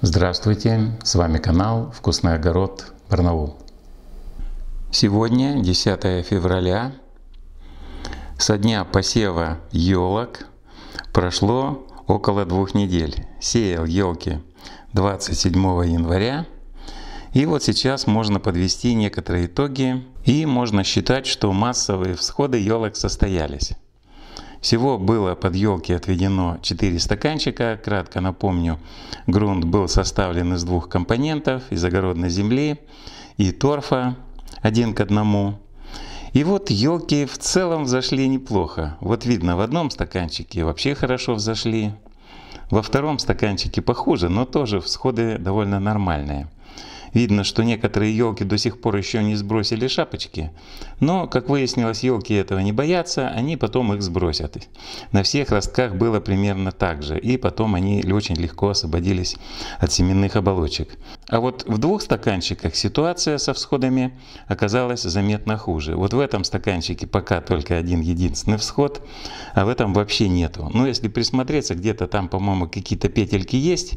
Здравствуйте, с вами канал «Вкусный огород Барнаул». Сегодня 10 февраля, со дня посева елок прошло около двух недель. Сеял елки 27 января. И вот сейчас можно подвести некоторые итоги и можно считать, что массовые всходы елок состоялись. Всего было под елки отведено 4 стаканчика. Кратко напомню, грунт был составлен из двух компонентов, из огородной земли и торфа один к одному. И вот елки в целом взошли неплохо. Вот видно, в одном стаканчике вообще хорошо взошли. Во втором стаканчике похуже, но тоже всходы довольно нормальные. Видно, что некоторые елки до сих пор еще не сбросили шапочки, но, как выяснилось, елки этого не боятся, они потом их сбросят. На всех ростках было примерно так же, и потом они очень легко освободились от семенных оболочек. А вот в двух стаканчиках ситуация со всходами оказалась заметно хуже. Вот в этом стаканчике пока только один единственный всход, а в этом вообще нету. Но ну, если присмотреться, где-то там, по-моему, какие-то петельки есть.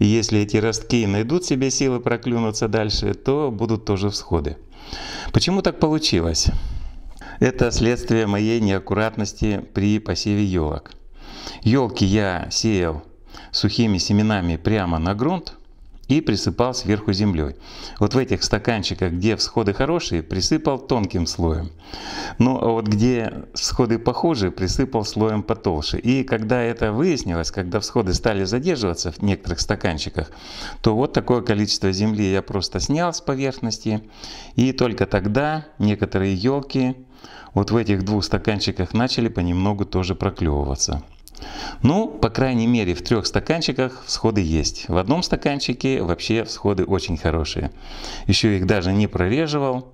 И если эти ростки найдут себе силы проклюнуться дальше, то будут тоже всходы. Почему так получилось? Это следствие моей неаккуратности при посеве елок. Елки я сеял сухими семенами прямо на грунт, и присыпал сверху землей. Вот в этих стаканчиках, где всходы хорошие, присыпал тонким слоем. Ну а вот где всходы похожие, присыпал слоем потолще. И когда это выяснилось, когда всходы стали задерживаться в некоторых стаканчиках, то вот такое количество земли я просто снял с поверхности. И только тогда некоторые елки вот в этих двух стаканчиках начали понемногу тоже проклевываться. Ну, по крайней мере, в трех стаканчиках всходы есть. В одном стаканчике вообще всходы очень хорошие. Еще их даже не прореживал.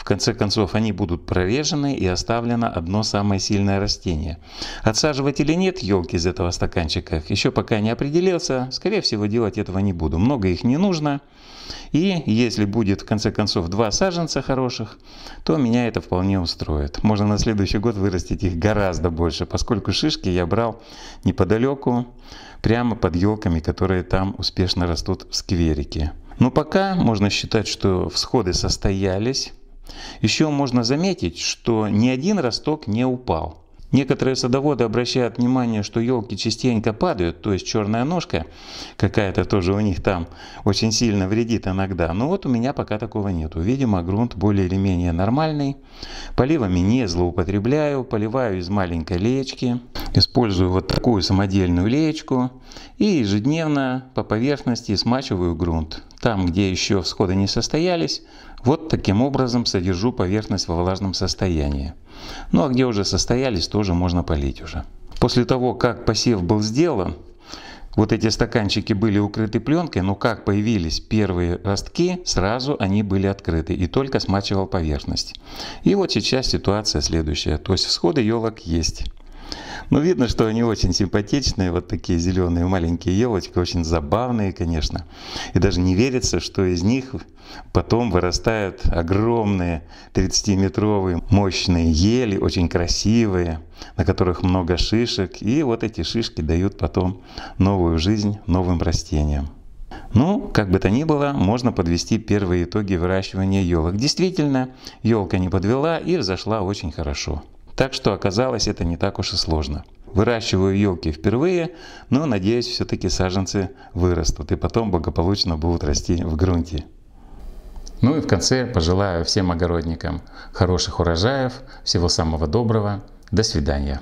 В конце концов, они будут прорежены и оставлено одно самое сильное растение. Отсаживать или нет елки из этого стаканчика, еще пока не определился. Скорее всего, делать этого не буду. Много их не нужно. И если будет, в конце концов, два саженца хороших, то меня это вполне устроит. Можно на следующий год вырастить их гораздо больше, поскольку шишки я брал неподалеку, прямо под елками, которые там успешно растут в скверике. Но пока можно считать, что всходы состоялись. Еще можно заметить, что ни один росток не упал. Некоторые садоводы обращают внимание, что елки частенько падают, то есть черная ножка какая-то тоже у них там очень сильно вредит иногда. Но вот у меня пока такого нету. Видимо, грунт более или менее нормальный. Поливами не злоупотребляю, поливаю из маленькой леечки. Использую вот такую самодельную леечку и ежедневно по поверхности смачиваю грунт. Там, где еще всходы не состоялись, вот таким образом содержу поверхность во влажном состоянии. Ну а где уже состоялись, тоже можно полить уже. После того, как посев был сделан, вот эти стаканчики были укрыты пленкой, но как появились первые ростки, сразу они были открыты и только смачивал поверхность. И вот сейчас ситуация следующая, то есть всходы елок есть. Ну, видно, что они очень симпатичные, вот такие зеленые маленькие елочки, очень забавные, конечно. И даже не верится, что из них потом вырастают огромные 30-метровые мощные ели, очень красивые, на которых много шишек. И вот эти шишки дают потом новую жизнь новым растениям. Ну, как бы то ни было, можно подвести первые итоги выращивания елок. Действительно, елка не подвела и взошла очень хорошо. Так что оказалось это не так уж и сложно. Выращиваю елки впервые, но надеюсь все-таки саженцы вырастут и потом благополучно будут расти в грунте. Ну и в конце пожелаю всем огородникам хороших урожаев, всего самого доброго, до свидания.